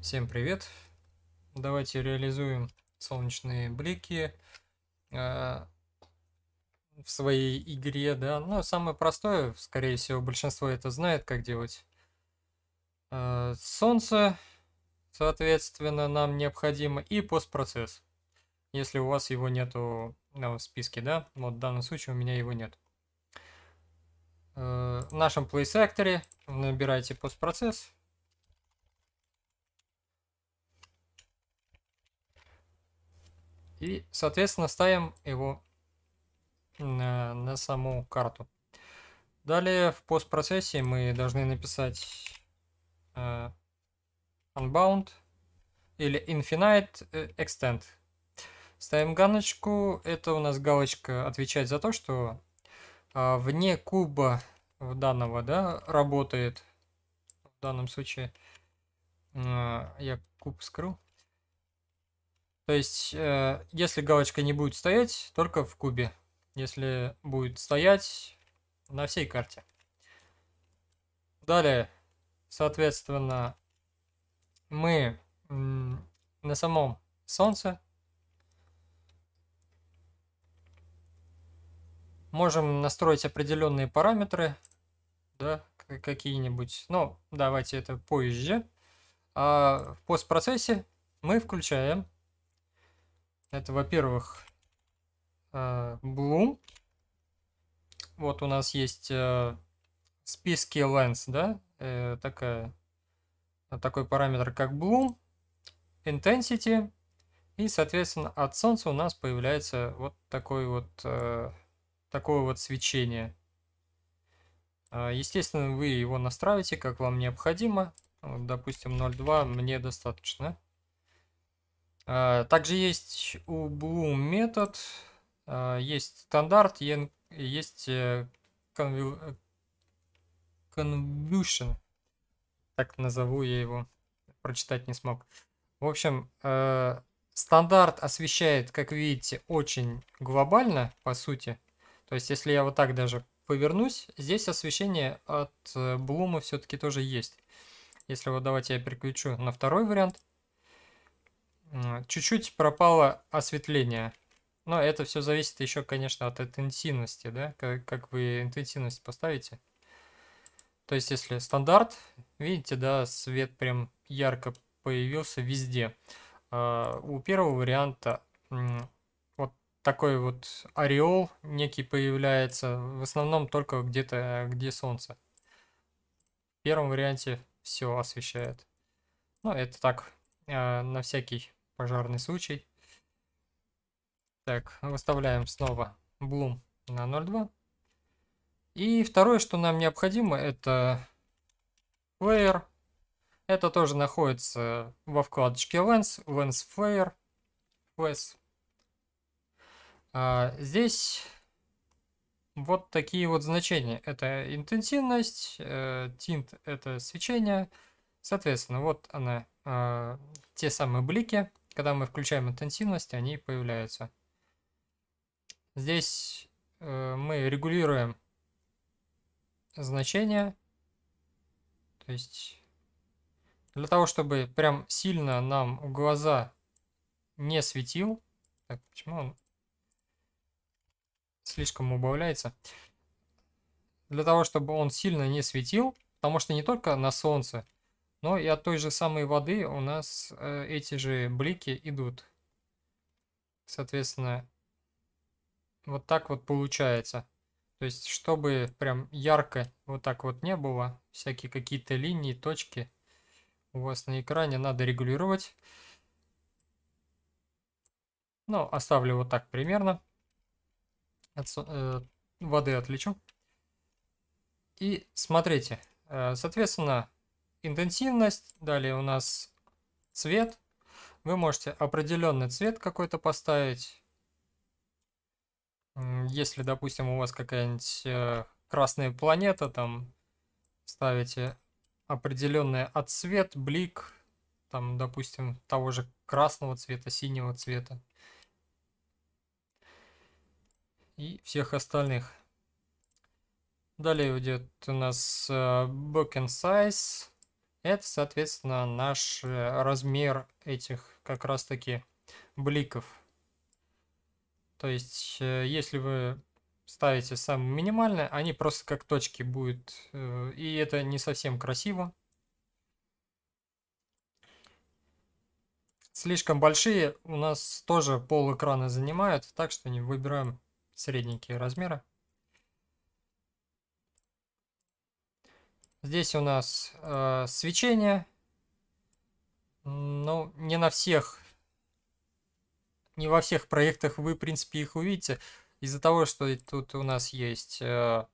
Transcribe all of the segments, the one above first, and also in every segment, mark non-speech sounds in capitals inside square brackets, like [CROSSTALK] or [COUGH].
Всем привет! Давайте реализуем солнечные блики э, в своей игре, да. Но ну, самое простое, скорее всего, большинство это знает, как делать. Э, солнце, соответственно, нам необходимо и постпроцесс, если у вас его нету ну, в списке, да. Вот в данном случае у меня его нет. Э, в нашем PlaySector набирайте постпроцесс И, соответственно, ставим его на, на саму карту. Далее в постпроцессе мы должны написать э, unbound или infinite э, extent. Ставим галочку. Это у нас галочка отвечает за то, что э, вне куба данного да, работает. В данном случае э, я куб скрыл. То есть, э, если галочка не будет стоять, только в кубе. Если будет стоять, на всей карте. Далее, соответственно, мы на самом Солнце можем настроить определенные параметры, да, какие-нибудь. Но ну, давайте это позже. А в постпроцессе мы включаем это, во-первых, э, Bloom. Вот у нас есть э, в списке Lens, да, э, такая, такой параметр, как Bloom, Intensity. И, соответственно, от солнца у нас появляется вот такой вот, такое вот свечение. Естественно, вы его настраиваете, как вам необходимо. Вот, допустим, 0.2 мне достаточно. А, также есть у Bloom метод, а, есть стандарт, есть э, convolution, так назову я его, прочитать не смог. В общем, э, стандарт освещает, как видите, очень глобально, по сути. То есть, если я вот так даже повернусь, здесь освещение от Блума э, все-таки тоже есть. Если вот давайте я переключу на второй вариант – Чуть-чуть пропало осветление. Но это все зависит еще, конечно, от интенсивности, да? Как, как вы интенсивность поставите. То есть, если стандарт, видите, да, свет прям ярко появился везде. А, у первого варианта вот такой вот ореол некий появляется. В основном только где-то, где солнце. В первом варианте все освещает. Ну, это так, а, на всякий пожарный случай. Так, выставляем снова Bloom на 0.2. И второе, что нам необходимо, это Flare. Это тоже находится во вкладочке Lens, Lens Flare. Lens. А здесь вот такие вот значения. Это интенсивность, э, тинт это свечение. Соответственно, вот она, а, те самые блики когда мы включаем интенсивность, они появляются. Здесь э, мы регулируем значение. То есть для того, чтобы прям сильно нам глаза не светил. Так, почему он слишком убавляется? Для того, чтобы он сильно не светил, потому что не только на солнце, но и от той же самой воды у нас э, эти же блики идут. Соответственно, вот так вот получается. То есть, чтобы прям ярко вот так вот не было, всякие какие-то линии, точки у вас на экране надо регулировать. Ну, оставлю вот так примерно. От, э, воды отличу. И смотрите, э, соответственно, интенсивность, далее у нас цвет. Вы можете определенный цвет какой-то поставить. Если, допустим, у вас какая-нибудь э, красная планета, там ставите определенный отсвет блик, там, допустим, того же красного цвета, синего цвета и всех остальных. Далее идет у нас э, booking Size. Это, соответственно, наш э, размер этих как раз-таки бликов. То есть, э, если вы ставите самое минимальное, они просто как точки будут. Э, и это не совсем красиво. Слишком большие у нас тоже пол экрана занимают, так что не выбираем средненькие размеры. Здесь у нас э, свечение. Ну, не на всех, не во всех проектах вы, в принципе, их увидите. Из-за того, что тут у нас есть, э,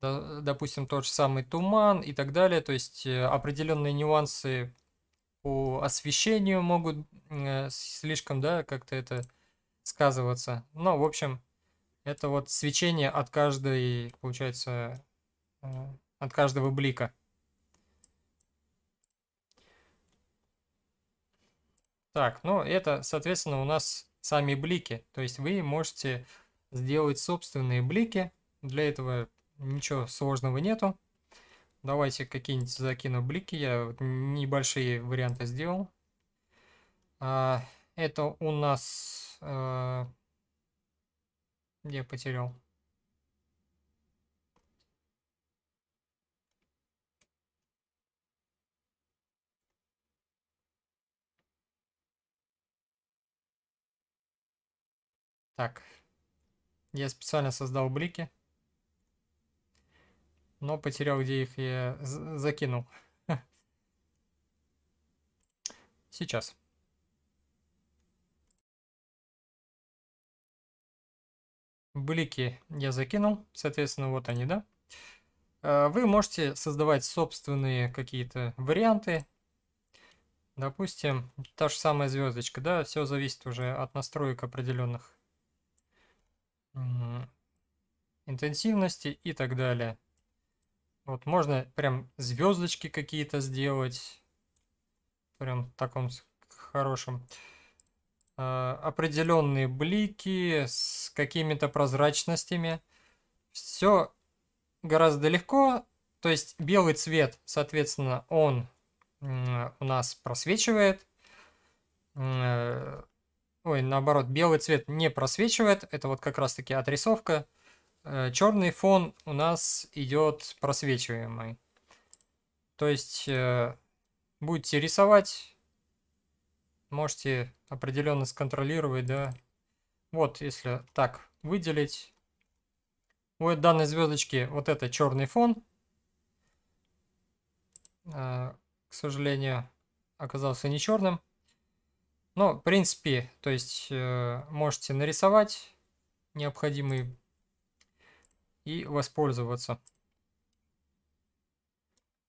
допустим, тот же самый туман и так далее. То есть э, определенные нюансы по освещению могут э, слишком, да, как-то это сказываться. Но, ну, в общем, это вот свечение от каждой, получается, э, от каждого блика. Так, ну это, соответственно, у нас сами блики. То есть вы можете сделать собственные блики. Для этого ничего сложного нету. Давайте какие-нибудь закину блики. Я небольшие варианты сделал. А, это у нас... Э, я потерял. Так. Я специально создал блики. Но потерял, где их я закинул. [LAUGHS] Сейчас. Блики я закинул. Соответственно, вот они, да? Э, вы можете создавать собственные какие-то варианты. Допустим, та же самая звездочка, да? Все зависит уже от настроек определенных интенсивности и так далее. Вот можно прям звездочки какие-то сделать. Прям в таком хорошем. А, определенные блики с какими-то прозрачностями. Все гораздо легко. То есть белый цвет, соответственно, он у нас просвечивает. Э, ой, ну, наоборот, белый цвет не просвечивает, это вот как раз-таки отрисовка. Э, черный фон у нас идет просвечиваемый. То есть э, будете рисовать, можете определенно сконтролировать, да. Вот, если так выделить. У данной звездочки вот это черный фон. Э, к сожалению, оказался не черным. Ну, в принципе, то есть э, можете нарисовать необходимый и воспользоваться. Э,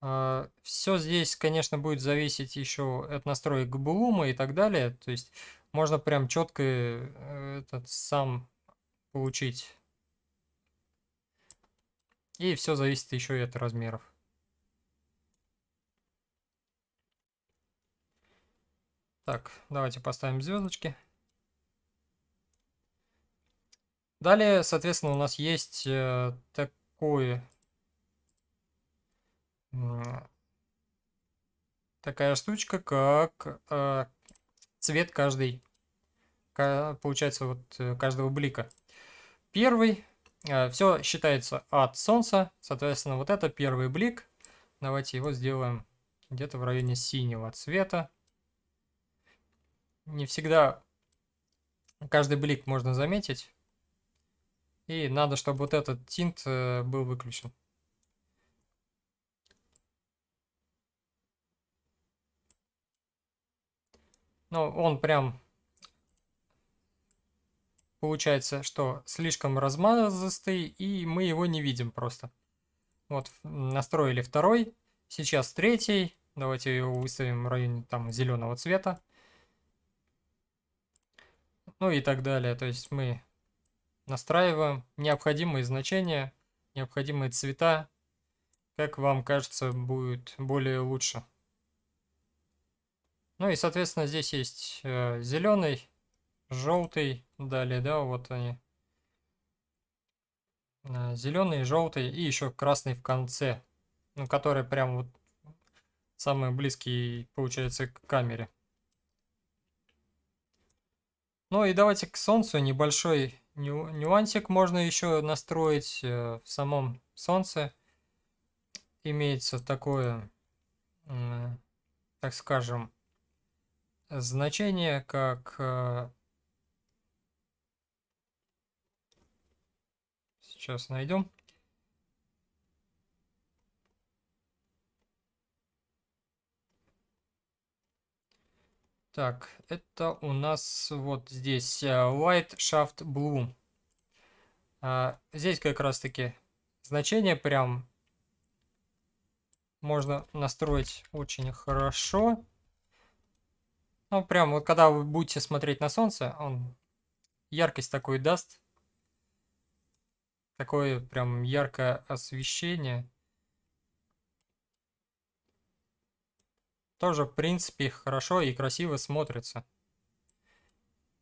а, все здесь, конечно, будет зависеть еще от настроек GBLUM и так далее. То есть можно прям четко э, этот сам получить. И все зависит еще и от размеров. Так, давайте поставим звездочки. Далее, соответственно, у нас есть э, такой, такая штучка, как э, цвет каждый, получается, вот э, каждого блика. Первый, э, все считается от солнца, соответственно, вот это первый блик. Давайте его сделаем где-то в районе синего цвета не всегда каждый блик можно заметить. И надо, чтобы вот этот тинт э, был выключен. Но он прям... Получается, что слишком размазастый, и мы его не видим просто. Вот, настроили второй, сейчас третий. Давайте его выставим в районе там зеленого цвета ну и так далее. То есть мы настраиваем необходимые значения, необходимые цвета, как вам кажется, будет более лучше. Ну и, соответственно, здесь есть э, зеленый, желтый, далее, да, вот они. Э, зеленый, желтый и еще красный в конце, ну, который прям вот самый близкий, получается, к камере. Ну и давайте к солнцу небольшой ню нюансик можно еще настроить э, в самом солнце. Имеется такое, так скажем, значение, как... Э, сейчас найдем. Так, это у нас вот здесь Light Shaft Blue. здесь как раз таки значение прям можно настроить очень хорошо. Ну, прям вот когда вы будете смотреть на солнце, он яркость такую даст. Такое прям яркое освещение. тоже, в принципе, хорошо и красиво смотрится.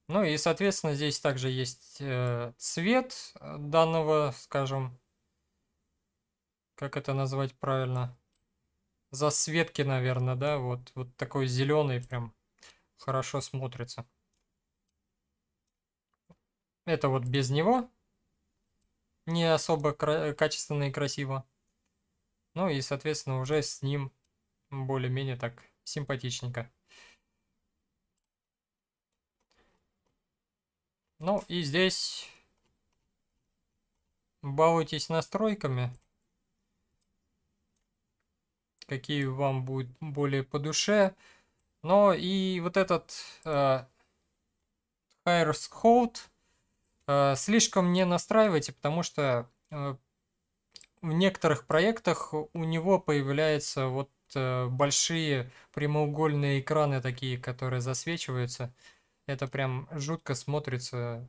Ну и, соответственно, здесь также есть э, цвет данного, скажем, как это назвать правильно, засветки, наверное, да, вот, вот такой зеленый прям хорошо смотрится. Это вот без него. Не особо качественно и красиво. Ну и, соответственно, уже с ним более-менее так симпатичненько. Ну и здесь балуйтесь настройками, какие вам будут более по душе. Но и вот этот э, Hires Hold э, слишком не настраивайте, потому что э, в некоторых проектах у него появляется вот Э, большие прямоугольные экраны такие, которые засвечиваются. Это прям жутко смотрится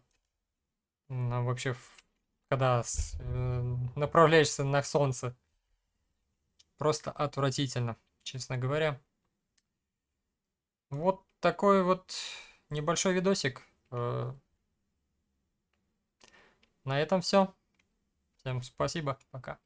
ну, вообще, когда с, э, направляешься на солнце. Просто отвратительно, честно говоря. Вот такой вот небольшой видосик. Э. на этом все. Всем спасибо, пока.